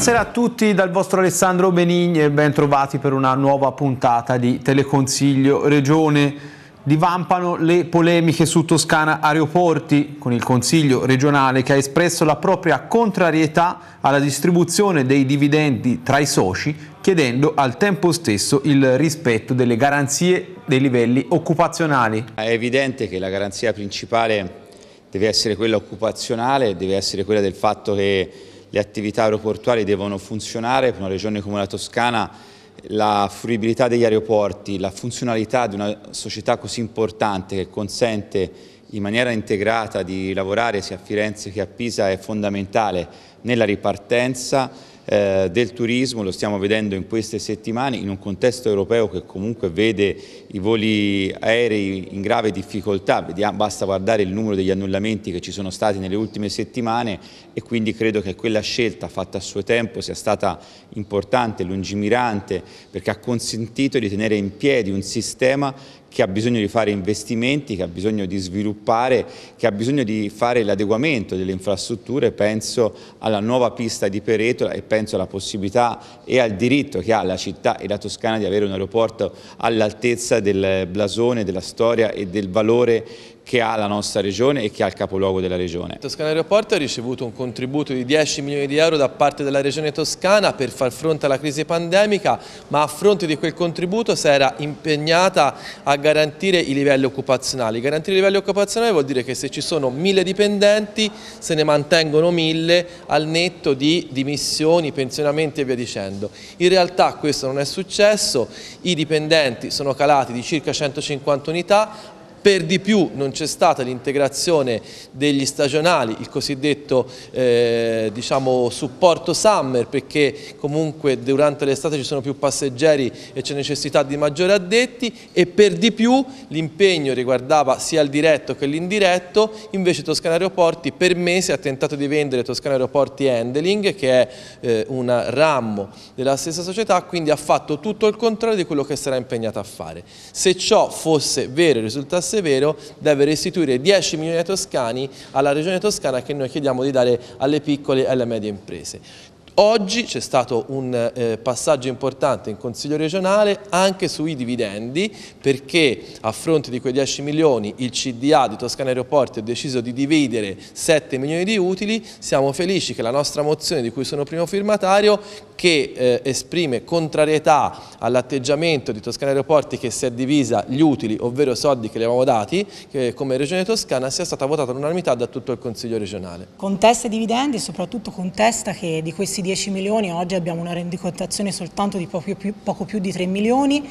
Buonasera a tutti dal vostro Alessandro Benigni e ben trovati per una nuova puntata di Teleconsiglio Regione. Divampano le polemiche su Toscana Aeroporti con il Consiglio regionale che ha espresso la propria contrarietà alla distribuzione dei dividendi tra i soci chiedendo al tempo stesso il rispetto delle garanzie dei livelli occupazionali. È evidente che la garanzia principale deve essere quella occupazionale, deve essere quella del fatto che le attività aeroportuali devono funzionare, per una regione come la Toscana la fruibilità degli aeroporti, la funzionalità di una società così importante che consente in maniera integrata di lavorare sia a Firenze che a Pisa è fondamentale nella ripartenza eh, del turismo, lo stiamo vedendo in queste settimane, in un contesto europeo che comunque vede i voli aerei in grave difficoltà, Vediamo, basta guardare il numero degli annullamenti che ci sono stati nelle ultime settimane e quindi credo che quella scelta fatta a suo tempo sia stata importante, lungimirante, perché ha consentito di tenere in piedi un sistema che ha bisogno di fare investimenti, che ha bisogno di sviluppare, che ha bisogno di fare l'adeguamento delle infrastrutture, penso alla nuova pista di Peretola e penso alla possibilità e al diritto che ha la città e la Toscana di avere un aeroporto all'altezza del blasone, della storia e del valore che ha la nostra regione e che ha il capoluogo della regione. Toscana Aeroporto ha ricevuto un contributo di 10 milioni di euro da parte della regione toscana per far fronte alla crisi pandemica, ma a fronte di quel contributo si era impegnata a garantire i livelli occupazionali. Garantire i livelli occupazionali vuol dire che se ci sono mille dipendenti se ne mantengono mille al netto di dimissioni, pensionamenti e via dicendo. In realtà questo non è successo, i dipendenti sono calati di circa 150 unità, per di più non c'è stata l'integrazione degli stagionali, il cosiddetto eh, diciamo, supporto summer perché comunque durante l'estate ci sono più passeggeri e c'è necessità di maggiori addetti e per di più l'impegno riguardava sia il diretto che l'indiretto, invece Toscana Aeroporti per mesi ha tentato di vendere Toscana Aeroporti Handling che è eh, un ramo della stessa società, quindi ha fatto tutto il contrario di quello che sarà impegnata a fare. Se ciò fosse vero e risultasse Severo deve restituire 10 milioni ai toscani alla regione toscana che noi chiediamo di dare alle piccole e alle medie imprese. Oggi c'è stato un eh, passaggio importante in Consiglio regionale anche sui dividendi perché a fronte di quei 10 milioni il CDA di Toscana Aeroporti ha deciso di dividere 7 milioni di utili, siamo felici che la nostra mozione di cui sono primo firmatario che eh, esprime contrarietà all'atteggiamento di Toscana Aeroporti che si è divisa gli utili, ovvero soldi che le avevamo dati che, come Regione Toscana, sia stata votata all'unanimità da tutto il Consiglio regionale. Contesta i dividendi, e soprattutto contesta che di questi dividendi 10 milioni, oggi abbiamo una rendicontazione soltanto di poco più, poco più di 3 milioni.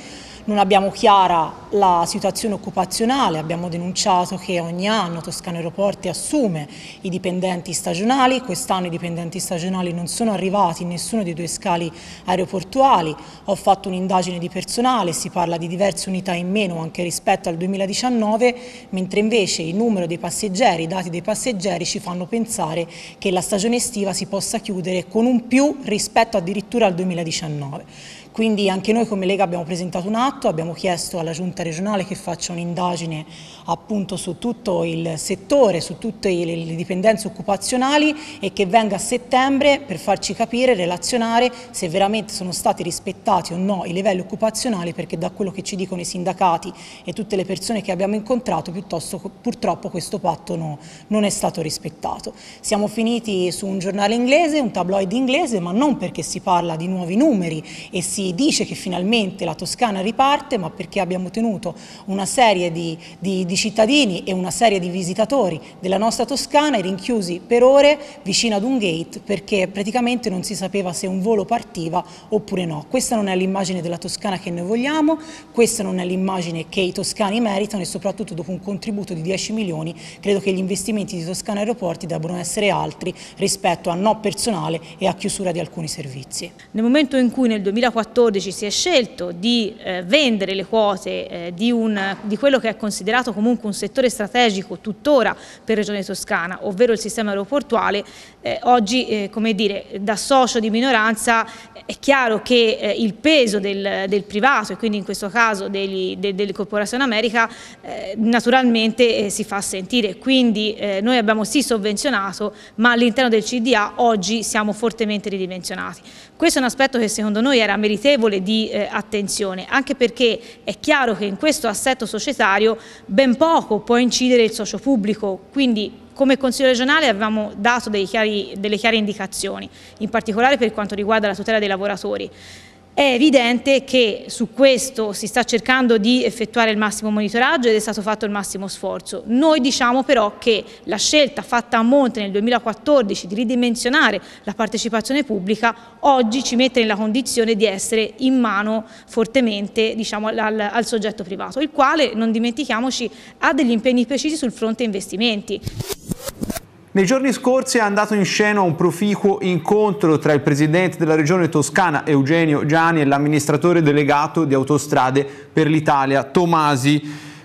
Non abbiamo chiara la situazione occupazionale, abbiamo denunciato che ogni anno Toscano Aeroporti assume i dipendenti stagionali, quest'anno i dipendenti stagionali non sono arrivati in nessuno dei due scali aeroportuali, ho fatto un'indagine di personale, si parla di diverse unità in meno anche rispetto al 2019, mentre invece il numero dei passeggeri, i dati dei passeggeri ci fanno pensare che la stagione estiva si possa chiudere con un più rispetto addirittura al 2019. Quindi anche noi come Lega abbiamo presentato un atto, abbiamo chiesto alla Giunta regionale che faccia un'indagine appunto su tutto il settore, su tutte le dipendenze occupazionali e che venga a settembre per farci capire, relazionare se veramente sono stati rispettati o no i livelli occupazionali perché da quello che ci dicono i sindacati e tutte le persone che abbiamo incontrato purtroppo questo patto no, non è stato rispettato. Siamo finiti su un giornale inglese, un tabloid inglese ma non perché si parla di nuovi numeri e si dice che finalmente la Toscana riparte, ma perché abbiamo tenuto una serie di, di, di cittadini e una serie di visitatori della nostra Toscana rinchiusi per ore vicino ad un gate perché praticamente non si sapeva se un volo partiva oppure no. Questa non è l'immagine della Toscana che noi vogliamo, questa non è l'immagine che i toscani meritano e soprattutto dopo un contributo di 10 milioni credo che gli investimenti di Toscana Aeroporti debbano essere altri rispetto a no personale e a chiusura di alcuni servizi. Nel momento in cui nel 2014 2014 si è scelto di eh, vendere le quote eh, di, un, di, quello che è considerato comunque un settore strategico tuttora per Regione Toscana, ovvero il sistema aeroportuale, eh, oggi eh, come dire, da socio di minoranza è chiaro che eh, il peso del, del, privato e quindi in questo caso degli, de, delle Corporazioni America eh, naturalmente si fa sentire, quindi noi abbiamo sì sovvenzionato ma all'interno del CDA oggi siamo fortemente ridimensionati. Questo è un aspetto che secondo noi era meritato meritevole di eh, attenzione, anche perché è chiaro che in questo assetto societario ben poco può incidere il socio pubblico, quindi come Consiglio regionale avevamo dato chiari, delle chiare indicazioni, in particolare per quanto riguarda la tutela dei lavoratori. È evidente che su questo si sta cercando di effettuare il massimo monitoraggio ed è stato fatto il massimo sforzo. Noi diciamo però che la scelta fatta a Monte nel 2014 di ridimensionare la partecipazione pubblica oggi ci mette nella condizione di essere in mano fortemente diciamo, al, al soggetto privato, il quale, non dimentichiamoci, ha degli impegni precisi sul fronte investimenti. Nei giorni scorsi è andato in scena un proficuo incontro tra il presidente della regione toscana Eugenio Gianni e l'amministratore delegato di Autostrade per l'Italia Tomasi.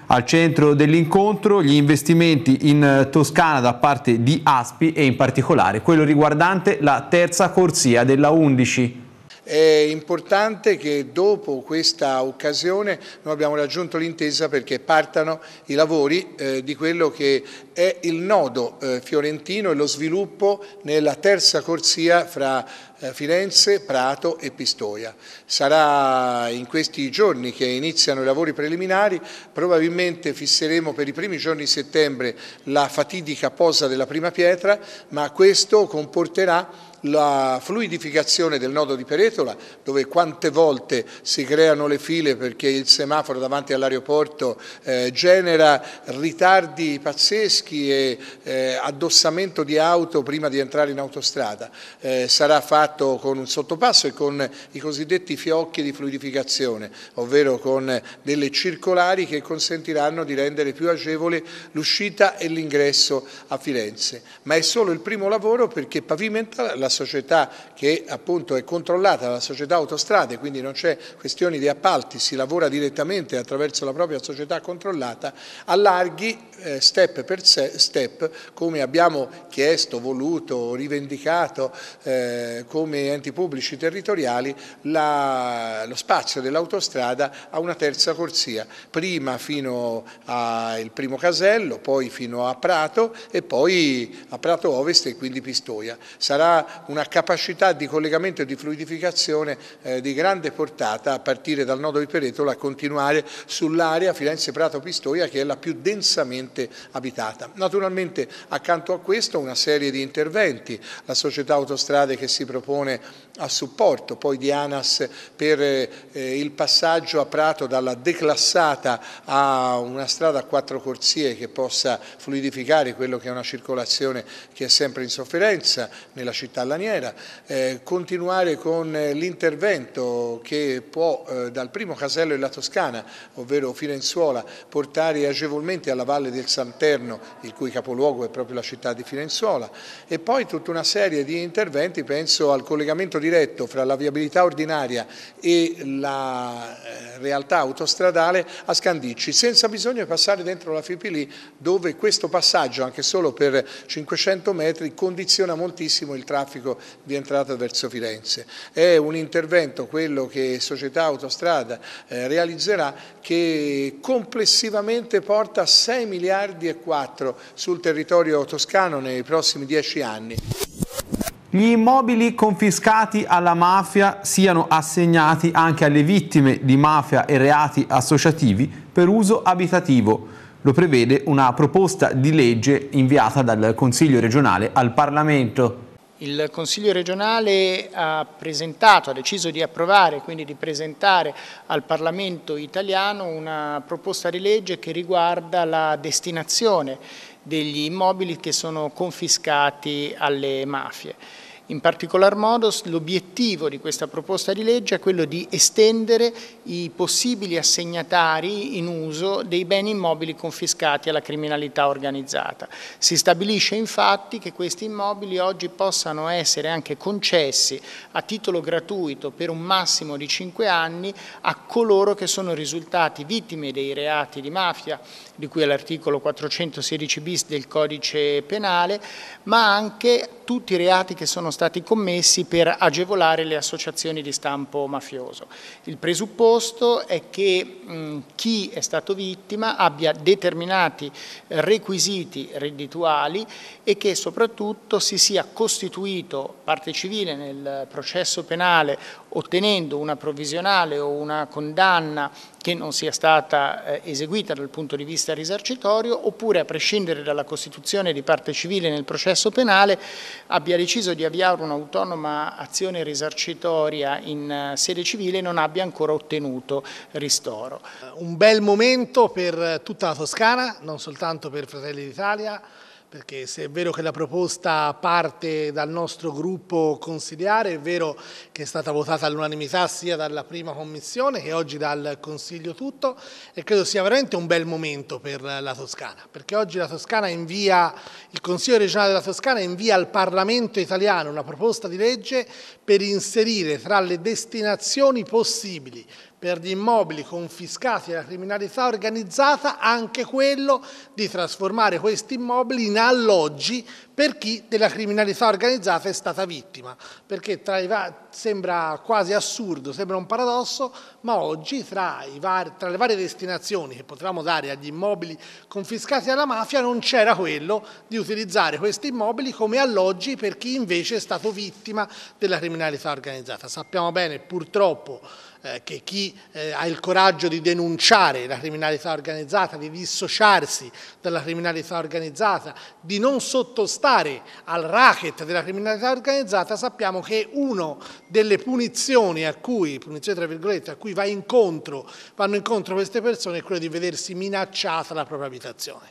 Al centro dell'incontro gli investimenti in Toscana da parte di Aspi e in particolare quello riguardante la terza corsia della 11. È importante che dopo questa occasione noi abbiamo raggiunto l'intesa perché partano i lavori eh, di quello che è il nodo eh, fiorentino e lo sviluppo nella terza corsia fra eh, Firenze, Prato e Pistoia. Sarà in questi giorni che iniziano i lavori preliminari, probabilmente fisseremo per i primi giorni di settembre la fatidica posa della prima pietra, ma questo comporterà la fluidificazione del nodo di Peretola, dove quante volte si creano le file perché il semaforo davanti all'aeroporto eh, genera ritardi pazzeschi e eh, addossamento di auto prima di entrare in autostrada. Eh, sarà fatto con un sottopasso e con i cosiddetti fiocchi di fluidificazione, ovvero con delle circolari che consentiranno di rendere più agevole l'uscita e l'ingresso a Firenze. Ma è solo il primo lavoro perché pavimenta la società che appunto è controllata dalla società autostrade, quindi non c'è questione di appalti, si lavora direttamente attraverso la propria società controllata, allarghi eh, step per step, come abbiamo chiesto, voluto, rivendicato eh, come enti pubblici territoriali, la, lo spazio dell'autostrada a una terza corsia, prima fino al primo casello, poi fino a Prato e poi a Prato Ovest e quindi Pistoia. Sarà una capacità di collegamento e di fluidificazione eh, di grande portata a partire dal nodo di Peretola a continuare sull'area Firenze-Prato-Pistoia che è la più densamente abitata. Naturalmente accanto a questo una serie di interventi, la società autostrade che si propone a supporto poi di ANAS per eh, il passaggio a Prato dalla declassata a una strada a quattro corsie che possa fluidificare quello che è una circolazione che è sempre in sofferenza nella città laniera, eh, continuare con eh, l'intervento che può eh, dal primo casello della Toscana, ovvero Firenzuola, portare agevolmente alla Valle del Santerno, il cui capoluogo è proprio la città di Firenzuola, e poi tutta una serie di interventi, penso al collegamento di diretto fra la viabilità ordinaria e la eh, realtà autostradale a Scandicci, senza bisogno di passare dentro la Fipili dove questo passaggio, anche solo per 500 metri, condiziona moltissimo il traffico di entrata verso Firenze. È un intervento, quello che Società Autostrada eh, realizzerà, che complessivamente porta 6 miliardi e 4 sul territorio toscano nei prossimi 10 anni gli immobili confiscati alla mafia siano assegnati anche alle vittime di mafia e reati associativi per uso abitativo. Lo prevede una proposta di legge inviata dal Consiglio regionale al Parlamento. Il Consiglio regionale ha presentato, ha deciso di approvare, quindi di presentare al Parlamento italiano una proposta di legge che riguarda la destinazione degli immobili che sono confiscati alle mafie. In particolar modo l'obiettivo di questa proposta di legge è quello di estendere i possibili assegnatari in uso dei beni immobili confiscati alla criminalità organizzata. Si stabilisce infatti che questi immobili oggi possano essere anche concessi a titolo gratuito per un massimo di 5 anni a coloro che sono risultati vittime dei reati di mafia di cui all'articolo 416 bis del codice penale, ma anche tutti i reati che sono stati commessi per agevolare le associazioni di stampo mafioso. Il presupposto è che mh, chi è stato vittima abbia determinati requisiti reddituali e che soprattutto si sia costituito parte civile nel processo penale ottenendo una provvisionale o una condanna che non sia stata eh, eseguita dal punto di vista risarcitorio oppure a prescindere dalla costituzione di parte civile nel processo penale abbia deciso di avviare un'autonoma azione risarcitoria in eh, sede civile e non abbia ancora ottenuto ristoro. Un bel momento per eh, tutta la Toscana, non soltanto per Fratelli d'Italia, perché se è vero che la proposta parte dal nostro gruppo consigliare, è vero che è stata votata all'unanimità sia dalla prima commissione che oggi dal Consiglio tutto e credo sia veramente un bel momento per la Toscana, perché oggi la Toscana invia, il Consiglio regionale della Toscana invia al Parlamento italiano una proposta di legge per inserire tra le destinazioni possibili per gli immobili confiscati alla criminalità organizzata anche quello di trasformare questi immobili in alloggi per chi della criminalità organizzata è stata vittima. Perché va... sembra quasi assurdo, sembra un paradosso, ma oggi tra, var... tra le varie destinazioni che potevamo dare agli immobili confiscati alla mafia non c'era quello di utilizzare questi immobili come alloggi per chi invece è stato vittima della criminalità organizzata. Sappiamo bene purtroppo eh, che chi eh, ha il coraggio di denunciare la criminalità organizzata, di dissociarsi dalla criminalità organizzata, di non sottostare al racket della criminalità organizzata, sappiamo che una delle punizioni a cui, punizioni tra virgolette, a cui va incontro, vanno incontro queste persone è quella di vedersi minacciata la propria abitazione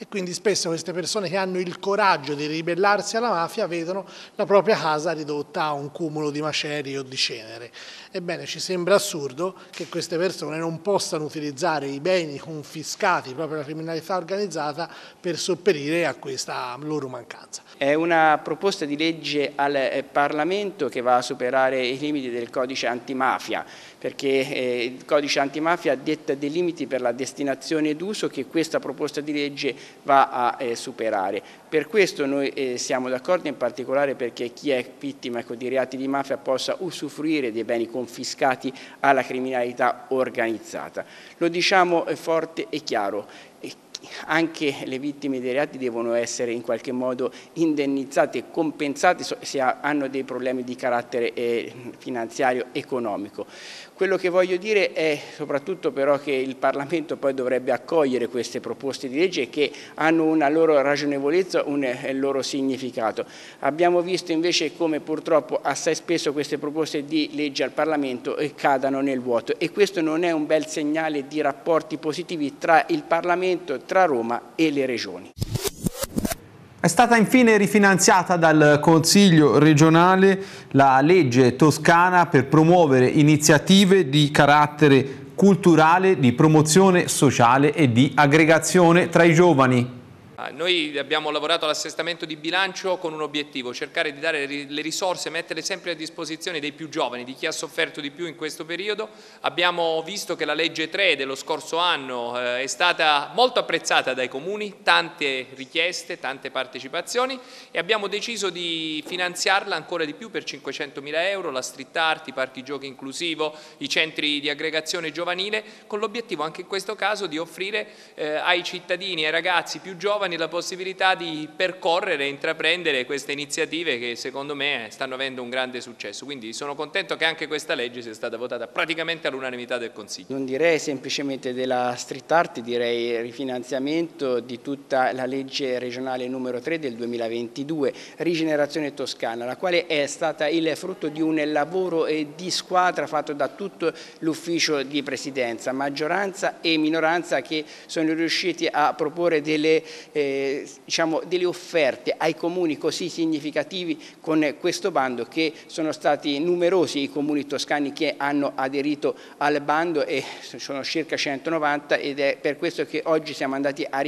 e quindi spesso queste persone che hanno il coraggio di ribellarsi alla mafia vedono la propria casa ridotta a un cumulo di macerie o di cenere. Ebbene, ci sembra assurdo che queste persone non possano utilizzare i beni confiscati proprio alla criminalità organizzata per sopperire a questa loro mancanza. È una proposta di legge al eh, Parlamento che va a superare i limiti del codice antimafia perché eh, il codice antimafia detta dei limiti per la destinazione d'uso che questa proposta di legge va a eh, superare. Per questo noi eh, siamo d'accordo in particolare perché chi è vittima ecco, di reati di mafia possa usufruire dei beni confiscati alla criminalità organizzata. Lo diciamo forte e chiaro, anche le vittime dei reati devono essere in qualche modo indennizzate, compensate se hanno dei problemi di carattere finanziario, economico. Quello che voglio dire è soprattutto però che il Parlamento poi dovrebbe accogliere queste proposte di legge che hanno una loro ragionevolezza, un eh, loro significato. Abbiamo visto invece come purtroppo assai spesso queste proposte di legge al Parlamento eh, cadano nel vuoto e questo non è un bel segnale di rapporti positivi tra il Parlamento, tra Roma e le regioni. È stata infine rifinanziata dal Consiglio regionale la legge toscana per promuovere iniziative di carattere culturale, di promozione sociale e di aggregazione tra i giovani. Ah, noi abbiamo lavorato all'assestamento di bilancio con un obiettivo, cercare di dare le risorse, mettere sempre a disposizione dei più giovani, di chi ha sofferto di più in questo periodo. Abbiamo visto che la legge 3 dello scorso anno eh, è stata molto apprezzata dai comuni, tante richieste, tante partecipazioni e abbiamo deciso di finanziarla ancora di più per 500 mila euro, la street art, i parchi giochi inclusivo, i centri di aggregazione giovanile, con l'obiettivo anche in questo caso di offrire eh, ai cittadini, ai ragazzi più giovani giovani la possibilità di percorrere e intraprendere queste iniziative che secondo me stanno avendo un grande successo. Quindi sono contento che anche questa legge sia stata votata praticamente all'unanimità del Consiglio. Non direi semplicemente della street art, direi rifinanziamento di tutta la legge regionale numero 3 del 2022, rigenerazione toscana, la quale è stata il frutto di un lavoro di squadra fatto da tutto l'ufficio di presidenza, maggioranza e minoranza che sono riusciti a proporre delle eh, eh, diciamo, delle offerte ai comuni così significativi con questo bando che sono stati numerosi i comuni toscani che hanno aderito al bando e sono circa 190 ed è per questo che oggi siamo andati a,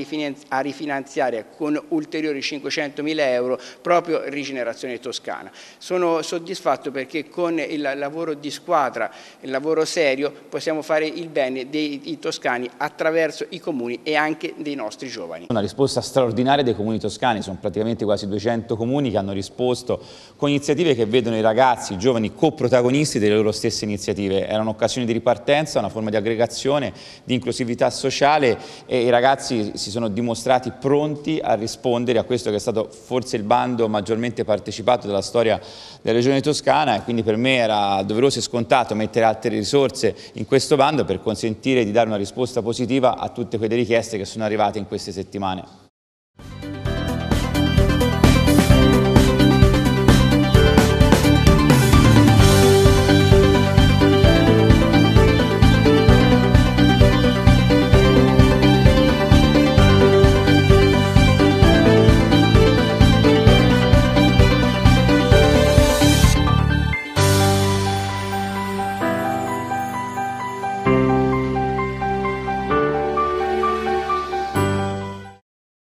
a rifinanziare con ulteriori 500 mila euro proprio Rigenerazione Toscana. Sono soddisfatto perché con il lavoro di squadra, il lavoro serio, possiamo fare il bene dei toscani attraverso i comuni e anche dei nostri giovani. Una risposta risposta straordinaria dei comuni toscani, sono praticamente quasi 200 comuni che hanno risposto con iniziative che vedono i ragazzi, i giovani coprotagonisti delle loro stesse iniziative, era un'occasione di ripartenza, una forma di aggregazione, di inclusività sociale e i ragazzi si sono dimostrati pronti a rispondere a questo che è stato forse il bando maggiormente partecipato della storia della regione toscana e quindi per me era doveroso e scontato mettere altre risorse in questo bando per consentire di dare una risposta positiva a tutte quelle richieste che sono arrivate in queste settimane.